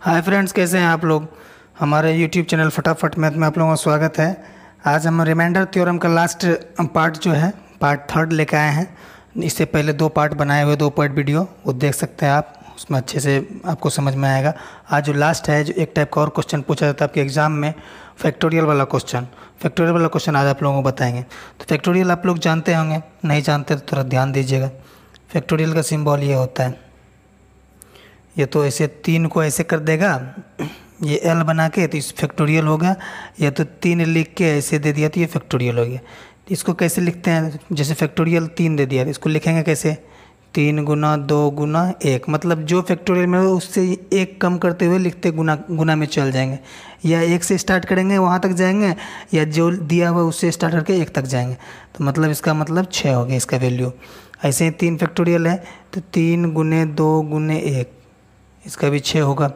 hi friends कैसे हैं आप लोग हमारे यूट्यूब चैनल फटाफट मैथ में आप लोगों का स्वागत है आज हम रिमाइंडर थ्योरम का लास्ट पार्ट जो है पार्ट थर्ड लेके आए हैं इससे पहले दो पार्ट बनाए हुए दो पार्ट वीडियो वो देख सकते हैं आप उसमें अच्छे से आपको समझ में आएगा आज जो लास्ट है जो एक टाइप का और क्वेश्चन पूछा जाता है आपके एग्ज़ाम में फैक्टोरियल वाला क्वेश्चन फैक्टोरियल वाला क्वेश्चन आज आप लोगों को बताएंगे तो फैक्टोरियल आप लोग जानते होंगे नहीं जानते तो थोड़ा ध्यान दीजिएगा फैक्टोरियल का सिम्बॉल ये होता है ये तो ऐसे तीन को ऐसे कर देगा ये एल बना के तो इस फैक्टोरियल होगा या तो तीन लिख के ऐसे दे दिया तो ये फैक्टोरियल हो गया इसको कैसे लिखते हैं जैसे फैक्टोरियल तीन दे दिया इसको लिखेंगे कैसे तीन गुना दो गुना एक मतलब जो फैक्टोरियल में हो उससे एक कम करते हुए लिखते गुना गुना में चल जाएंगे या एक से स्टार्ट करेंगे वहाँ तक जाएंगे या जो दिया हुआ उससे स्टार्ट करके एक तक जाएंगे तो मतलब इसका मतलब छः हो गया इसका वैल्यू ऐसे ही तीन फैक्टोरियल है तो तीन गुने दो गुने एक इसका भी छः होगा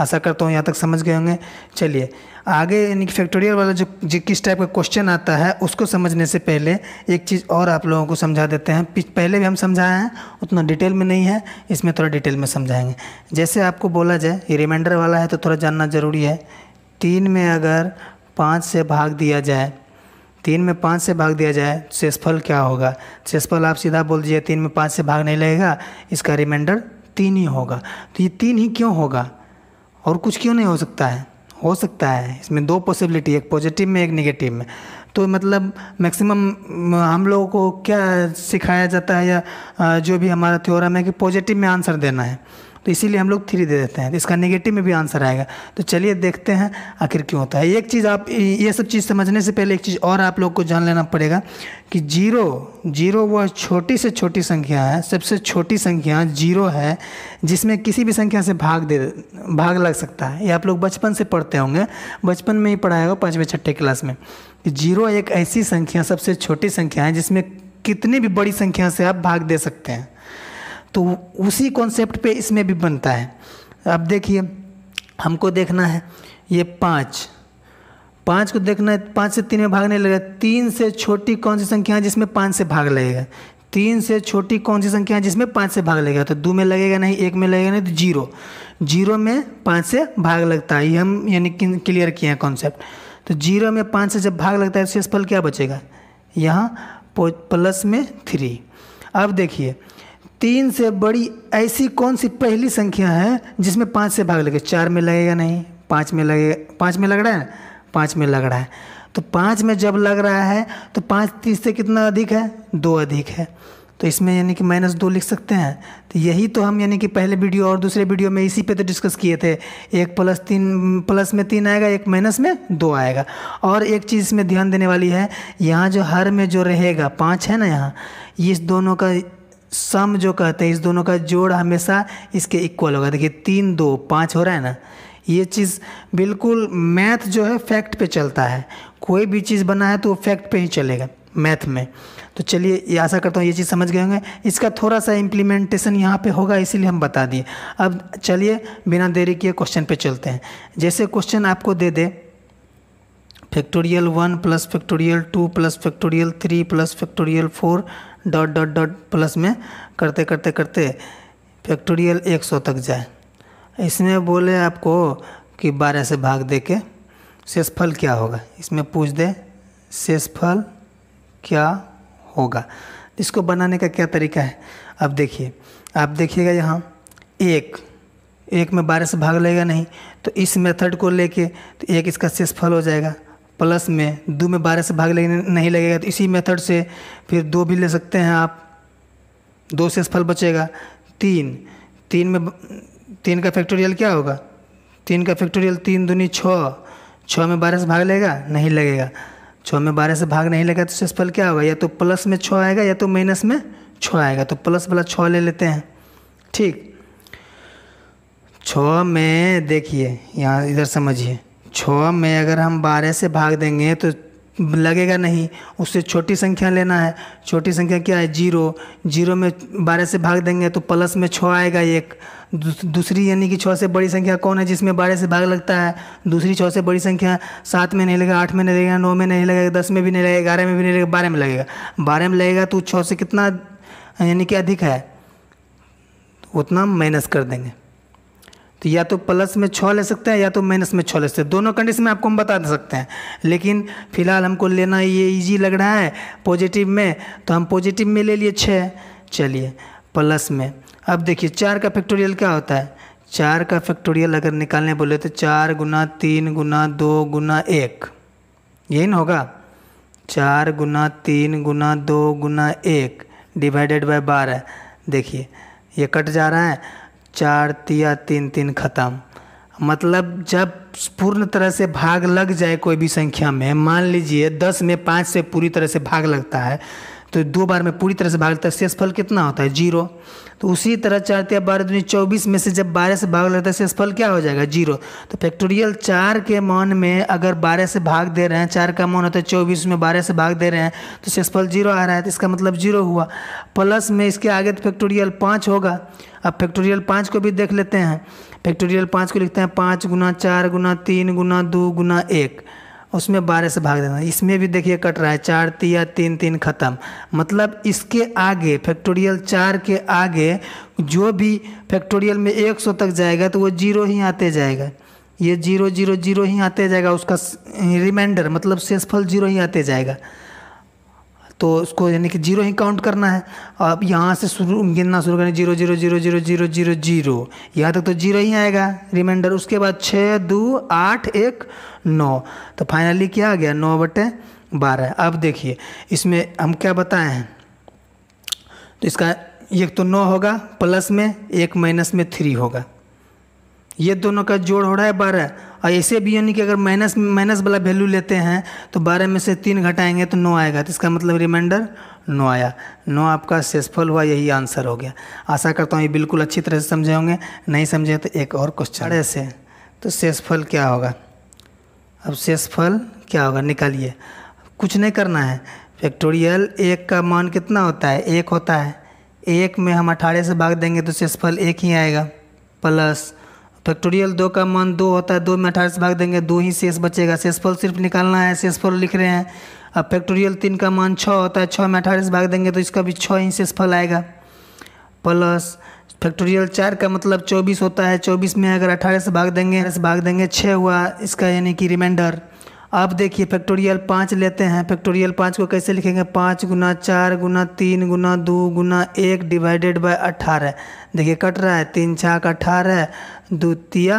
आशा करता हूँ यहाँ तक समझ गए होंगे चलिए आगे यानी कि फैक्टोरियल वाला जो जिस किस टाइप का क्वेश्चन आता है उसको समझने से पहले एक चीज़ और आप लोगों को समझा देते हैं पहले भी हम समझाए हैं उतना डिटेल में नहीं है इसमें थोड़ा डिटेल में समझाएंगे जैसे आपको बोला जाए ये रिमाइंडर वाला है तो थोड़ा जानना ज़रूरी है तीन में अगर पाँच से भाग दिया जाए तीन में पाँच से भाग दिया जाए तो शेषफल क्या होगा शेषफल आप सीधा बोल दीजिए तीन में पाँच से भाग नहीं लगेगा इसका रिमाइंडर तीन ही होगा तो ये तीन ही क्यों होगा और कुछ क्यों नहीं हो सकता है हो सकता है इसमें दो पॉसिबिलिटी एक पॉजिटिव में एक नेगेटिव में तो मतलब मैक्सिमम हम लोगों को क्या सिखाया जाता है या जो भी हमारा थ्योरम है कि पॉजिटिव में आंसर देना है तो इसीलिए हम लोग थ्री दे देते हैं तो इसका नेगेटिव में भी आंसर आएगा तो चलिए देखते हैं आखिर क्यों होता है एक चीज़ आप ये सब चीज़ समझने से पहले एक चीज़ और आप लोग को जान लेना पड़ेगा कि जीरो जीरो वह छोटी से छोटी संख्या है सबसे छोटी संख्या जीरो है जिसमें किसी भी संख्या से भाग दे भाग लग सकता है ये आप लोग बचपन से पढ़ते होंगे बचपन में ही पढ़ाएगा पाँचवें छठे क्लास में जीरो एक ऐसी संख्या सबसे छोटी संख्या है जिसमें कितनी भी बड़ी संख्या से आप भाग दे सकते हैं तो उसी कॉन्सेप्ट पे इसमें भी बनता है अब देखिए हमको देखना है ये पाँच पाँच को देखना है पाँच से तीन में भागने लगेगा तीन से छोटी कौन सी संख्या है जिसमें पाँच से भाग लगेगा तीन से छोटी कौन सी संख्या है जिसमें पाँच से भाग लगेगा तो दो में लगेगा नहीं एक में लगेगा नहीं तो जीरो जीरो में पाँच से भाग लगता है ये हम यानी क्लियर किए हैं कॉन्सेप्ट तो जीरो में पाँच से जब भाग लगता है तो शेषफल क्या बचेगा यहाँ प्लस में थ्री अब देखिए तीन से बड़ी ऐसी कौन सी पहली संख्या है जिसमें पाँच से भाग लगे चार में लगेगा नहीं पाँच में लगेगा पाँच में लग रहा है पाँच में लग रहा है तो पाँच में जब लग रहा है तो पाँच तीस से कितना अधिक है दो अधिक है तो इसमें यानी कि माइनस दो लिख सकते हैं तो यही तो हम यानी कि पहले वीडियो और दूसरे वीडियो में इसी पे तो डिस्कस किए थे एक प्लस तीन प्लस में तीन आएगा एक माइनस में दो आएगा और एक चीज़ इसमें ध्यान देने वाली है यहाँ जो हर में जो रहेगा पाँच है ना यहाँ इस दोनों का सम जो कहते हैं इस दोनों का जोड़ हमेशा इसके इक्वल होगा देखिए तीन दो पाँच हो रहा है ना ये चीज़ बिल्कुल मैथ जो है फैक्ट पे चलता है कोई भी चीज़ बना है तो फैक्ट पे ही चलेगा मैथ में तो चलिए ये आशा करता हूँ ये चीज़ समझ गए होंगे इसका थोड़ा सा इम्प्लीमेंटेशन यहाँ पे होगा इसीलिए हम बता दिए अब चलिए बिना देरी किए क्वेश्चन पे चलते हैं जैसे क्वेश्चन आपको दे दे factorial one plus factorial two plus factorial three plus factorial four dot dot dot plus में करते करते करते फैक्टोरियल एक सौ तक जाए इसमें बोले आपको कि बारह से भाग दे के शेषफल क्या होगा इसमें पूछ दे शेषफल क्या होगा इसको बनाने का क्या तरीका है अब देखिए आप देखिएगा यहाँ एक एक में बारह से भाग लेगा नहीं तो इस मेथड को लेके तो एक इसका शेषफल हो जाएगा प्लस में दो में बारह से भाग लेने नहीं लगेगा तो इसी मेथड से फिर दो भी ले सकते हैं आप दो से फल बचेगा तीन तीन में तीन का फैक्टोरियल क्या होगा तीन का फैक्टोरियल तीन दूनी छः छः में बारह से भाग लेगा नहीं लगेगा छः में बारह से भाग नहीं लगेगा तो फल क्या होगा या तो प्लस में छः आएगा या तो माइनस में छः आएगा तो प्लस वाला छः ले लेते हैं ठीक छः में देखिए यहाँ इधर समझिए छः में अगर हम बारह से भाग देंगे तो लगेगा नहीं उससे छोटी संख्या लेना है छोटी संख्या क्या है जीरो जीरो में बारह से भाग देंगे तो प्लस में छः आएगा एक दूसरी यानी कि छः से बड़ी संख्या कौन है जिसमें बारह से भाग लगता है दूसरी छः से बड़ी संख्या सात में नहीं लगेगा आठ में नहीं लगेगा नौ में नहीं लगेगा दस में भी नहीं लगेगा ग्यारह में भी नहीं लगेगा बारह में लगेगा बारह में लगेगा तो छः से कितना यानी कि अधिक है उतना माइनस कर देंगे तो या तो प्लस में छः ले सकते हैं या तो माइनस में छः ले सकते हैं दोनों कंडीशन में आपको हम बता दे सकते हैं लेकिन फिलहाल हमको लेना ये इजी लग रहा है पॉजिटिव में तो हम पॉजिटिव में ले लिए छः चलिए प्लस में अब देखिए चार का फैक्टोरियल क्या होता है चार का फैक्टोरियल अगर निकालने बोले तो चार गुना तीन गुना दो गुना एक यही ना होगा चार गुना तीन गुना दो गुना एक डिवाइडेड बाय बारह देखिए ये कट जा रहा है चार तिया तीन तीन ख़त्म मतलब जब पूर्ण तरह से भाग लग जाए कोई भी संख्या में मान लीजिए दस में पाँच से पूरी तरह से भाग लगता है तो दो बार में पूरी तरह से भाग लेता है शेषफल कितना होता है जीरो तो उसी तरह चार या बारह दुनिया चौबीस में से जब बारह से भाग लेता है शेषफल क्या हो जाएगा जीरो तो फैक्टोरियल चार के मान में अगर बारह से भाग दे रहे हैं चार का मान होता है चौबीस में बारह से भाग दे रहे हैं तो शेषफल जीरो आ रहा है तो इसका मतलब जीरो हुआ प्लस में इसके आगे तो फैक्टोरियल पाँच होगा अब फैक्टोरियल पाँच को भी देख लेते हैं फैक्टोरियल पाँच को लिखते हैं पाँच गुना चार गुना तीन गुना दो गुना एक उसमें बारह से भाग देना इसमें भी देखिए कट रहा है चार तिया तीन तीन ख़त्म मतलब इसके आगे फैक्टोरियल चार के आगे जो भी फैक्टोरियल में एक सौ तक जाएगा तो वो जीरो ही आते जाएगा ये जीरो जीरो जीरो ही आते जाएगा उसका रिमाइंडर मतलब सेसफल जीरो ही आते जाएगा तो उसको यानी कि जीरो ही काउंट करना है अब यहाँ से शुरू गिनना शुरू करें zero zero zero zero zero zero zero यहाँ तक तो जीरो ही आएगा रिमाइंडर उसके बाद छः दो आठ एक नौ तो फाइनली क्या आ गया नौ बटे बारह अब देखिए इसमें हम क्या बताए हैं तो इसका एक तो नौ होगा प्लस में एक माइनस में थ्री होगा ये दोनों का जोड़ हो रहा है बारह और ऐसे भी यानी कि अगर माइनस माइनस वाला वैल्यू लेते हैं तो बारह में से तीन घटाएंगे तो नौ आएगा तो इसका मतलब रिमाइंडर नौ आया नौ आपका सक्सेसफुल हुआ यही आंसर हो गया आशा करता हूँ ये बिल्कुल अच्छी तरह से समझे होंगे नहीं समझे तो एक और क्वेश्चन ऐसे तो शेषफल क्या होगा अब शेषफल क्या होगा निकालिए कुछ नहीं करना है फैक्टोरियल एक का मान कितना होता है एक होता है एक में हम अठारह से भाग देंगे तो शेषफल एक ही आएगा प्लस फैक्टोरियल तो दो का मान दो होता है दो में अठारह से भाग देंगे दो ही शेष बचेगा शेषफल सिर्फ निकालना है शेषफल लिख रहे हैं अब फैक्टोरियल तीन का मान छः होता है छः में अठारह से भाग देंगे तो इसका भी छः ही शेषफल आएगा प्लस फैक्टोरियल चार का मतलब चौबीस होता है चौबीस में अगर अठारह से भाग देंगे से भाग देंगे छः हुआ इसका यानी कि रिमाइंडर आप देखिए फैक्टोरियल पाँच लेते हैं फैक्टोरियल पाँच को कैसे लिखेंगे पाँच गुना चार गुना तीन गुना दो गुना एक डिवाइडेड बाय अट्ठारह देखिए कट रहा है तीन छाक अट्ठारह द्वितीय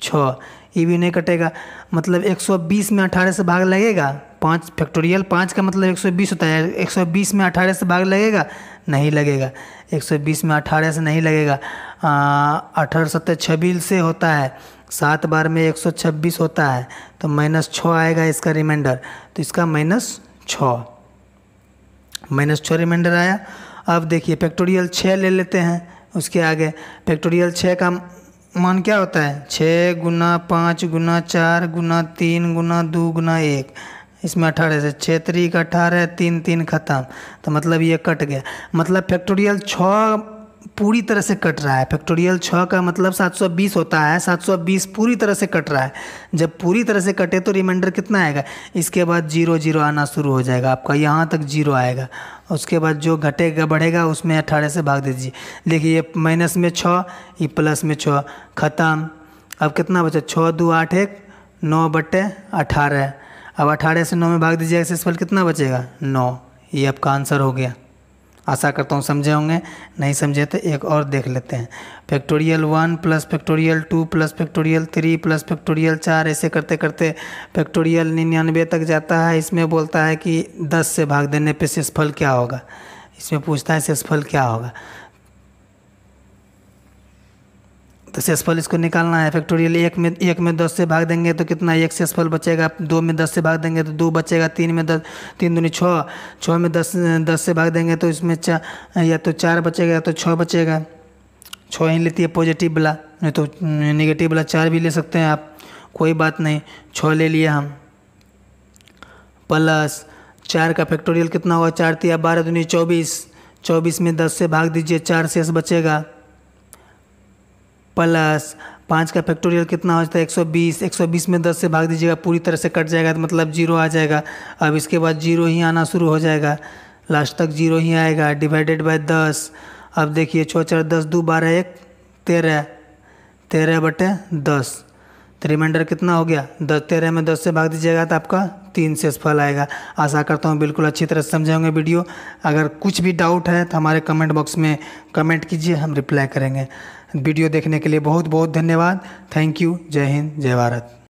छः ये भी नहीं कटेगा मतलब 120 में अठारह से भाग लगेगा पाँच फैक्टोरियल पाँच का मतलब 120 होता है 120 में अठारह से भाग लगेगा नहीं लगेगा 120 में अठारह से नहीं लगेगा अठारह सत्तर छब्बीस से होता है सात बार में एक सौ छब्बीस होता है तो माइनस छः आएगा इसका रिमाइंडर तो इसका माइनस छः माइनस छः रिमाइंडर आया अब देखिए फैक्टोरियल छः ले लेते हैं उसके आगे फैक्टोरियल छः का मान क्या होता है छः गुना पाँच गुना चार गुना तीन गुना दो गुना एक इसमें अठारह से छः तरीक अठारह तीन तीन खत्म तो मतलब ये कट गया मतलब फैक्टोरियल छः पूरी तरह से कट रहा है फैक्टोरियल छः का मतलब 720 होता है 720 पूरी तरह से कट रहा है जब पूरी तरह से कटे तो रिमाइंडर कितना आएगा इसके बाद जीरो जीरो आना शुरू हो जाएगा आपका यहाँ तक जीरो आएगा उसके बाद जो घटेगा बढ़ेगा उसमें अट्ठारह से भाग दीजिए देखिए ये माइनस में छः ये प्लस में छः ख़त्म अब कितना बचा छः दो आठ एक नौ बटे अठारह अब अठारह से नौ में भाग दीजिएगा सेसफल कितना बचेगा नौ ये आपका आंसर हो गया आशा करता हूँ समझे होंगे नहीं समझे तो एक और देख लेते हैं factorial one plus factorial two plus factorial three plus factorial चार ऐसे करते करते फैक्टोरियल निन्यानवे तक जाता है इसमें बोलता है कि दस से भाग देने पर शेषफल क्या होगा इसमें पूछता है शेषफल क्या होगा तो सेसफल इसको निकालना है फैक्टोरियल एक में एक में दस से भाग देंगे तो कितना एक सेसफल बचेगा दो में दस से भाग देंगे तो दो बचेगा तीन में दस तीन दूनी छः छः में दस दस से भाग देंगे तो इसमें चा या तो चार बचेगा या तो छः बचेगा छः ही लेती है पॉजिटिव वाला नहीं तो निगेटिव वाला चार भी ले सकते हैं आप कोई बात नहीं छः ले लिए हम प्लस चार का फैक्टोरियल कितना हुआ चार तीन बारह दूनी चौबीस चौबीस में दस से भाग दीजिए चार शेष बचेगा प्लस पाँच का फैक्टोरियल कितना हो जाता है 120 120 में 10 से भाग दीजिएगा पूरी तरह से कट जाएगा तो मतलब जीरो आ जाएगा अब इसके बाद जीरो ही आना शुरू हो जाएगा लास्ट तक जीरो ही आएगा डिवाइडेड बाय दस अब देखिए छः चार दस दो बारह एक तेरह तेरह बटे दस तो रिमाइंडर कितना हो गया दस तेरह में दस से भाग दीजिएगा तो आपका तीन से फल आएगा आशा करता हूँ बिल्कुल अच्छी तरह से समझे होंगे वीडियो अगर कुछ भी डाउट है तो हमारे कमेंट बॉक्स में कमेंट कीजिए हम रिप्लाई करेंगे वीडियो देखने के लिए बहुत बहुत धन्यवाद थैंक यू जय हिंद जय भारत